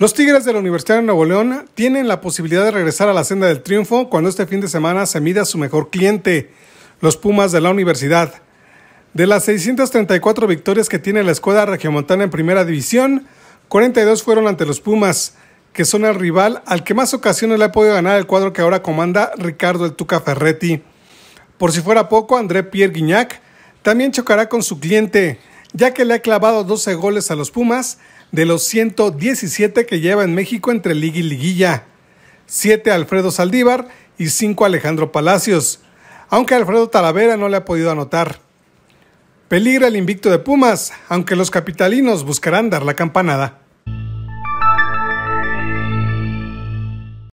Los Tigres de la Universidad de Nuevo León tienen la posibilidad de regresar a la senda del triunfo cuando este fin de semana se mida su mejor cliente, los Pumas de la Universidad. De las 634 victorias que tiene la escuadra regiomontana en primera división, 42 fueron ante los Pumas, que son el rival al que más ocasiones le ha podido ganar el cuadro que ahora comanda Ricardo el Tuca Ferretti. Por si fuera poco, André Pierre Guignac también chocará con su cliente, ya que le ha clavado 12 goles a los Pumas de los 117 que lleva en México entre liga y liguilla. 7 a Alfredo Saldívar y 5 a Alejandro Palacios, aunque Alfredo Talavera no le ha podido anotar. Peligra el invicto de Pumas, aunque los capitalinos buscarán dar la campanada.